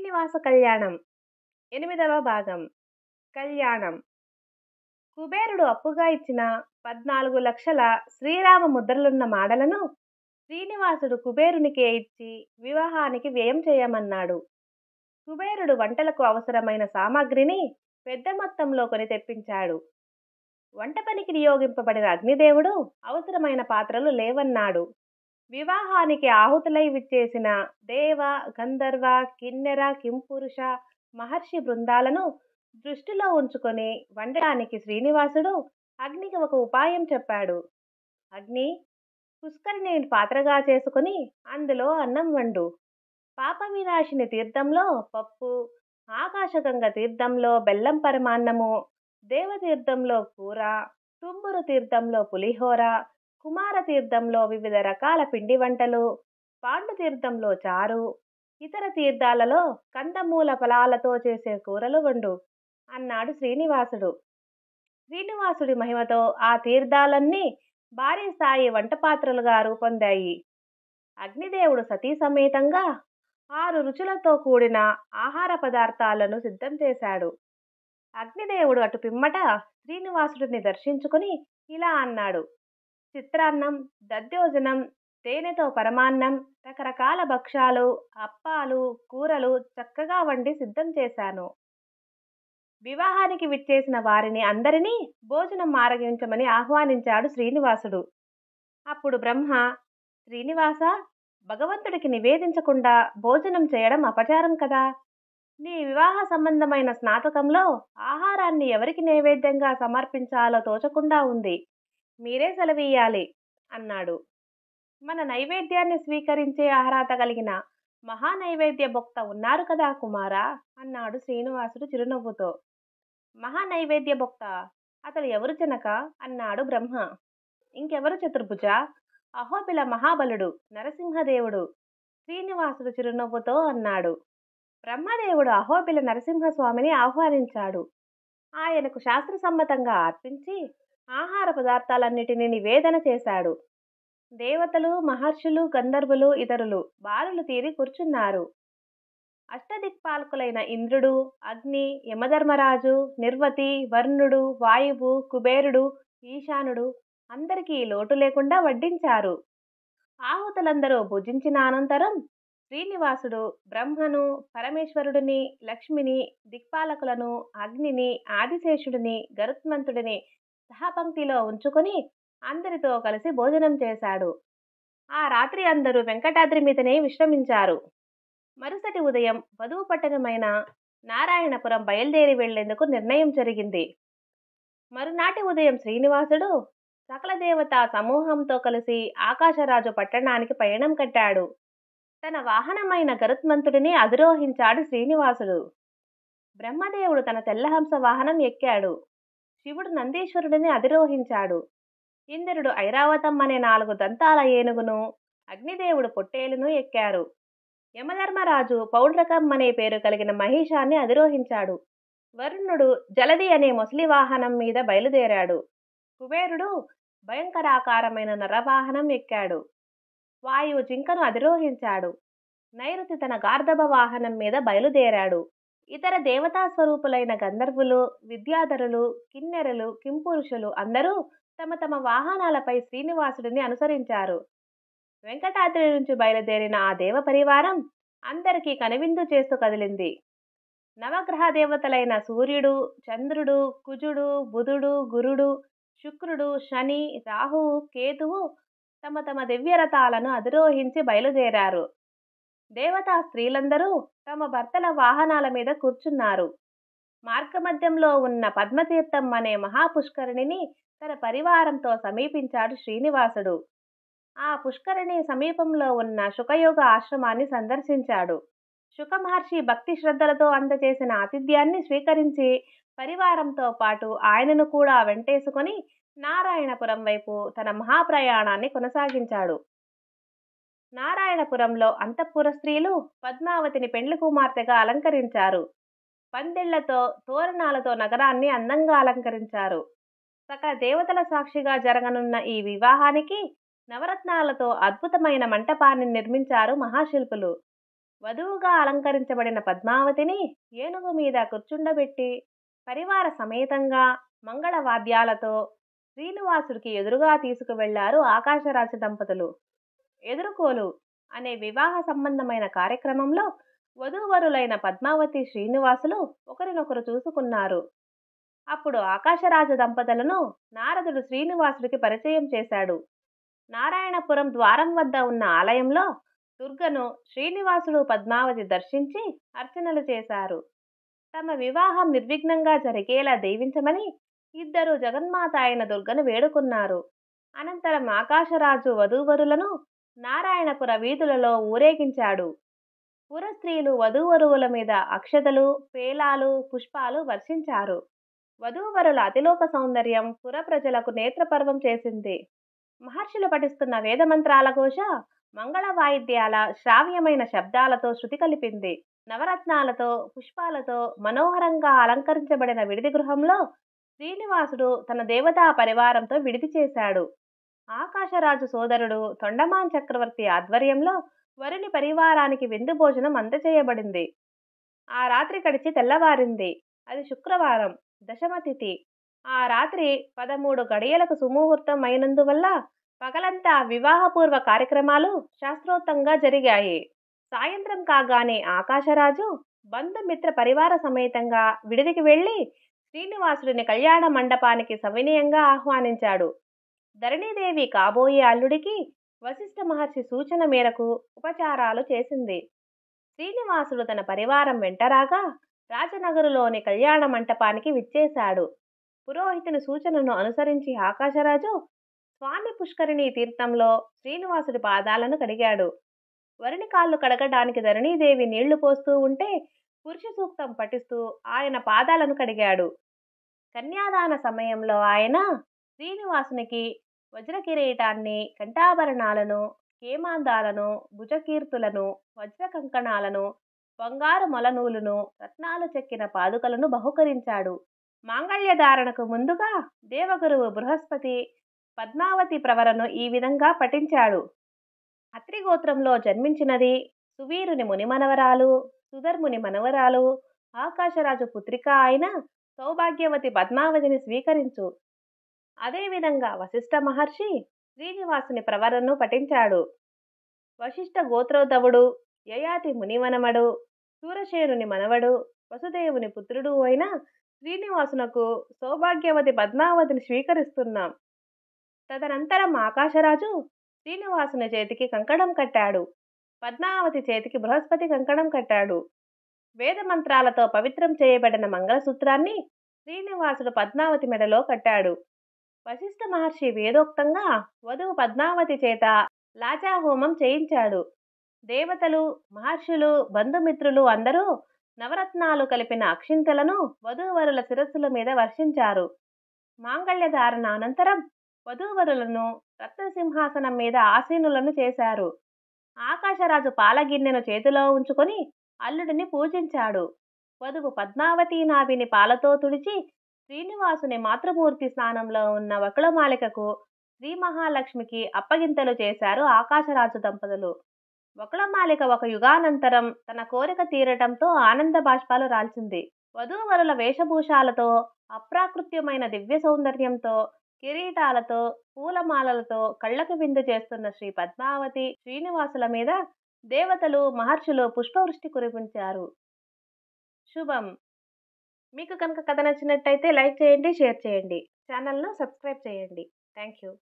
శ్రీనివాస కళ్యాణం ఎనిమిదవ భాగం కళ్యాణం కుబేరుడు అప్పుగా ఇచ్చిన పద్నాలుగు లక్షల శ్రీరామ ముద్రలున్న మాడలను శ్రీనివాసుడు కుబేరునికే ఇచ్చి వివాహానికి వ్యయం చేయమన్నాడు కుబేరుడు వంటలకు అవసరమైన సామాగ్రిని పెద్ద మొత్తంలో కొని తెప్పించాడు వంట పనికి నియోగింపబడిన అగ్నిదేవుడు అవసరమైన పాత్రలు లేవన్నాడు వివాహానికి ఆహుతులై విచ్చేసిన దేవ గంధర్వ కిన్నెర కింపురుష మహర్షి బృందాలను దృష్టిలో ఉంచుకొని వండడానికి శ్రీనివాసుడు అగ్నికి ఒక ఉపాయం చెప్పాడు అగ్ని పుష్కరిని పాత్రగా చేసుకుని అందులో అన్నం వండు పాప వినాశిని తీర్థంలో పప్పు ఆకాశగంగ తీర్థంలో బెల్లం పరమాన్నము దేవతీర్థంలో కూర తుమ్మురు తీర్థంలో పులిహోర కుమారతీర్థంలో వివిధ రకాల పిండి వంటలు పాండుతీర్థంలో చారు ఇతర తీర్థాలలో కందమూల ఫలాలతో చేసే కూరలు వండు అన్నాడు శ్రీనివాసుడు శ్రీనివాసుడి మహిమతో ఆ తీర్థాలన్నీ భారీ స్థాయి వంటపాత్రలుగా రూపొందాయి అగ్నిదేవుడు సతీ సమేతంగా ఆరు రుచులతో కూడిన ఆహార పదార్థాలను సిద్ధం చేశాడు అగ్నిదేవుడు అటు పిమ్మట శ్రీనివాసుడిని దర్శించుకుని ఇలా అన్నాడు చిత్రాన్నం దద్దోజనం తేనెతో పరమాన్నం రకరకాల భక్షాలు అప్పాలు కూరలు చక్కగా వండి సిద్ధం చేశాను వివాహానికి విచ్చేసిన వారిని అందరినీ భోజనం ఆరగించమని ఆహ్వానించాడు శ్రీనివాసుడు అప్పుడు బ్రహ్మ శ్రీనివాస భగవంతుడికి నివేదించకుండా భోజనం చేయడం అపచారం కదా నీ వివాహ సంబంధమైన స్నాతకంలో ఆహారాన్ని ఎవరికి నైవేద్యంగా సమర్పించాలో తోచకుండా ఉంది మీరే సెలవీయాలి అన్నాడు మన నైవేద్యాన్ని స్వీకరించే అర్హత కలిగిన మహానైవేద్య భక్త ఉన్నారు కదా కుమారా అన్నాడు శ్రీనివాసుడు చిరునవ్వుతో మహానైవేద్య భక్త అతడు ఎవరు జనక అన్నాడు బ్రహ్మ ఇంకెవరు చతుర్భుజ అహోబిల మహాబలుడు నరసింహదేవుడు శ్రీనివాసుడు చిరునవ్వుతో అన్నాడు బ్రహ్మదేవుడు అహోబిల నరసింహస్వామిని ఆహ్వానించాడు ఆయనకు శాస్త్రసమ్మతంగా అర్పించి ఆహార పదార్థాలన్నిటినీ నివేదన చేశాడు దేవతలు మహర్షులు గంధర్వులు ఇతరులు బాలులు తీరి కూర్చున్నారు అష్టదిక్పాలకులైన ఇంద్రుడు అగ్ని యమధర్మరాజు నిర్వతి వర్ణుడు వాయువు కుబేరుడు ఈశానుడు అందరికీ లోటు లేకుండా వడ్డించారు ఆహుతులందరూ భుజించిన అనంతరం శ్రీనివాసుడు బ్రహ్మను పరమేశ్వరుడిని లక్ష్మిని దిక్పాలకులను అగ్నిని ఆదిశేషుడిని గరుత్మంతుడిని సహాపంక్తిలో ఉంచుకొని అందరితో కలిసి భోజనం చేశాడు ఆ రాత్రి అందరూ వెంకటాద్రి మీదనే విశ్రమించారు మరుసటి ఉదయం వధువు పట్టణమైన నారాయణపురం బయలుదేరి వెళ్లేందుకు నిర్ణయం జరిగింది మరునాటి ఉదయం శ్రీనివాసుడు సకల దేవత సమూహంతో కలిసి ఆకాశరాజు పట్టణానికి పయనం కట్టాడు తన వాహనమైన గరుత్మంతుడిని అధిరోహించాడు శ్రీనివాసుడు బ్రహ్మదేవుడు తన తెల్లహంస వాహనం ఎక్కాడు శివుడు నందీశ్వరుడిని అధిరోహించాడు ఇంద్రుడు ఐరావతం అనే నాలుగు దంతాల ఏనుగును అగ్నిదేవుడు పొట్టేలును ఎక్కారు యమధర్మరాజు పౌండ్రకం అనే పేరు కలిగిన మహిషాన్ని అధిరోహించాడు వరుణుడు జలది అనే ముసలి వాహనం మీద బయలుదేరాడు కుబేరుడు భయంకరాకారమైన నరవాహనం ఎక్కాడు వాయువు జింకను అధిరోహించాడు నైరుతి తన గార్ధవ వాహనం మీద బయలుదేరాడు ఇతర దేవతా స్వరూపులైన గంధర్వులు విద్యాధరులు కిన్నెరలు కింపురుషులు అందరూ తమ తమ వాహనాలపై శ్రీనివాసుడిని అనుసరించారు వెంకటాద్రి నుంచి బయలుదేరిన ఆ దేవ పరివారం అందరికీ కనువిందు చేస్తూ కదిలింది నవగ్రహ దేవతలైన సూర్యుడు చంద్రుడు కుజుడు బుధుడు గురుడు శుక్రుడు శని రాహువు కేతువు తమ తమ దివ్యరథాలను అధిరోహించి బయలుదేరారు దేవతా స్త్రీలందరూ తమ భర్తల వాహనాల మీద కూర్చున్నారు మార్గమధ్యంలో ఉన్న పద్మతీర్థం అనే మహాపుష్కరిణిని తన పరివారంతో సమీపించాడు శ్రీనివాసుడు ఆ పుష్కరిణి సమీపంలో ఉన్న శుకయోగ ఆశ్రమాన్ని సందర్శించాడు శుకమహర్షి భక్తి శ్రద్ధలతో అందజేసిన ఆతిథ్యాన్ని స్వీకరించి పరివారంతో పాటు ఆయనను కూడా వెంటేసుకొని నారాయణపురం వైపు తన మహాప్రయాణాన్ని కొనసాగించాడు నారాయణపురంలో అంతఃపుర స్త్రీలు పద్మావతిని పెండ్లి కుమార్తెగా అలంకరించారు పందిళ్లతో తోరణాలతో నగరాన్ని అందంగా అలంకరించారు సకల దేవతల సాక్షిగా జరగనున్న ఈ వివాహానికి నవరత్నాలతో అద్భుతమైన మంటపాన్ని నిర్మించారు మహాశిల్పులు వధువుగా అలంకరించబడిన పద్మావతిని ఏనుగు మీద కూర్చుండబెట్టి పరివార సమేతంగా మంగళవాద్యాలతో శ్రీనివాసుడికి ఎదురుగా తీసుకువెళ్లారు ఆకాశరాజు దంపతులు ఎదురుకోలు అనే వివాహ సంబంధమైన కార్యక్రమంలో వధూవరులైన పద్మావతి శ్రీనివాసులు ఒకరినొకరు చూసుకున్నారు అప్పుడు ఆకాశరాజు దంపతులను నారదుడు శ్రీనివాసుడికి పరిచయం చేశాడు నారాయణపురం ద్వారం వద్ద ఉన్న ఆలయంలో దుర్గను శ్రీనివాసుడు పద్మావతి దర్శించి అర్చనలు చేశారు తమ వివాహం నిర్విఘ్నంగా జరిగేలా దీవించమని ఇద్దరు జగన్మాత అయిన దుర్గను వేడుకున్నారు అనంతరం ఆకాశరాజు వధూవరులను నారాయణపుర వీధులలో ఊరేగించాడు పుర స్త్రీలు వధూవరువుల మీద అక్షతలు పేలాలు పుష్పాలు వర్షించారు వధూవరుల అతిలోక సౌందర్యం పుర ప్రజలకు నేత్రపర్వం చేసింది మహర్షులు పఠిస్తున్న వేదమంత్రాల ఘోష మంగళ వాయిద్యాల శ్రావ్యమైన శబ్దాలతో శృతి కలిపింది నవరత్నాలతో పుష్పాలతో మనోహరంగా అలంకరించబడిన విడిది గృహంలో శ్రీనివాసుడు తన దేవతా పరివారంతో విడిది చేశాడు ఆకాశరాజు సోదరుడు తొండమాన్ చక్రవర్తి ఆధ్వర్యంలో వరుని పరివారానికి విందు భోజనం అందచేయబడింది ఆ రాత్రి గడిచి తెల్లవారింది అది శుక్రవారం దశమతిథి ఆ రాత్రి పదమూడు గడియలకు సుముహూర్తం అయినందువల్ల పగలంతా వివాహపూర్వ కార్యక్రమాలు శాస్త్రోక్తంగా జరిగాయి సాయంత్రం కాగానే ఆకాశరాజు బంధుమిత్ర పరివార సమేతంగా విడిదికి వెళ్ళి శ్రీనివాసుడిని కళ్యాణ మండపానికి సవినయంగా ఆహ్వానించాడు ధరణీదేవి కాబోయే అల్లుడికి వశిష్ఠ మహర్షి సూచన మేరకు ఉపచారాలు చేసింది శ్రీనివాసుడు తన పరివారం వెంటరాగా రాజనగరులోని కళ్యాణ మంటపానికి విచ్చేశాడు పురోహితుని సూచనను అనుసరించి ఆకాశరాజు స్వామి పుష్కరిణి తీర్థంలో శ్రీనివాసుడి పాదాలను కడిగాడు వరిని కాళ్ళు కడగడానికి ధరణీదేవి నీళ్లు పోస్తూ ఉంటే పురుష సూక్తం పఠిస్తూ ఆయన పాదాలను కడిగాడు కన్యాదాన సమయంలో ఆయన శ్రీనివాసునికి వజ్ర కిరీటాన్ని కంఠాభరణాలను కేమాందాలను భుజకీర్తులను వజ్ర కంకణాలను బంగారు మొలనూలును రత్నాలు చెక్కిన పాదుకలను బహుకరించాడు మాంగళ్య ధారణకు ముందుగా దేవగురువు బృహస్పతి పద్మావతి ప్రవరను ఈ విధంగా పఠించాడు అత్రిగోత్రంలో జన్మించినది సువీరుని మునిమనవరాలు సుధర్ముని మనవరాలు ఆకాశరాజు పుత్రిక అయిన సౌభాగ్యవతి పద్మావతిని స్వీకరించు అదేవిధంగా వశిష్ఠ మహర్షి శ్రీనివాసుని ప్రవరను పఠించాడు వశిష్ఠ గోత్రోద్భవుడు యయాతి మునివనమడు సూరసేనుని మనవడు వసుదేవుని పుత్రుడు అయిన శ్రీనివాసునకు సౌభాగ్యవతి పద్మావతిని స్వీకరిస్తున్నాం తదనంతరం ఆకాశరాజు శ్రీనివాసుని చేతికి కంకణం కట్టాడు పద్మావతి చేతికి బృహస్పతి కంకణం కట్టాడు వేదమంత్రాలతో పవిత్రం చేయబడిన మంగళసూత్రాన్ని శ్రీనివాసుడు పద్మావతి మెడలో కట్టాడు వశిష్ఠ మహర్షి వేదోక్తంగా వధువు పద్మావతి చేత లాచాహోమం చేయించాడు దేవతలు మహర్షులు బంధుమిత్రులు అందరూ నవరత్నాలు కలిపిన అక్షింతలను వధూవరుల శిరస్సుల మీద వర్షించారు మాంగళ్యధారణ అనంతరం వధూవరులను రత్నసింహాసనం మీద ఆసీనులను చేశారు ఆకాశరాజు పాలగిన్నెను చేతిలో ఉంచుకొని అల్లుడిని పూజించాడు వధువు పద్మావతి నాభిని పాలతో తుడిచి శ్రీనివాసుని మాతృమూర్తి స్థానంలో ఉన్న వకుళమాలికకు శ్రీ మహాలక్ష్మికి అప్పగింతలు చేశారు ఆకాశరాజు దంపతులు వకుళమాలిక ఒక యుగానంతరం తన కోరిక తీరటంతో ఆనంద బాష్పాలు రాల్చింది వధూవరుల వేషభూషాలతో అప్రాకృత్యమైన దివ్య సౌందర్యంతో కిరీటాలతో పూలమాలలతో కళ్ళకు విందు చేస్తున్న శ్రీ పద్మావతి శ్రీనివాసుల మీద దేవతలు మహర్షులు పుష్పవృష్టి కురిపించారు శుభం మీకు కనుక కథ నచ్చినట్టయితే లైక్ చేయండి షేర్ చేయండి ఛానల్ను సబ్స్క్రైబ్ చేయండి థ్యాంక్ యూ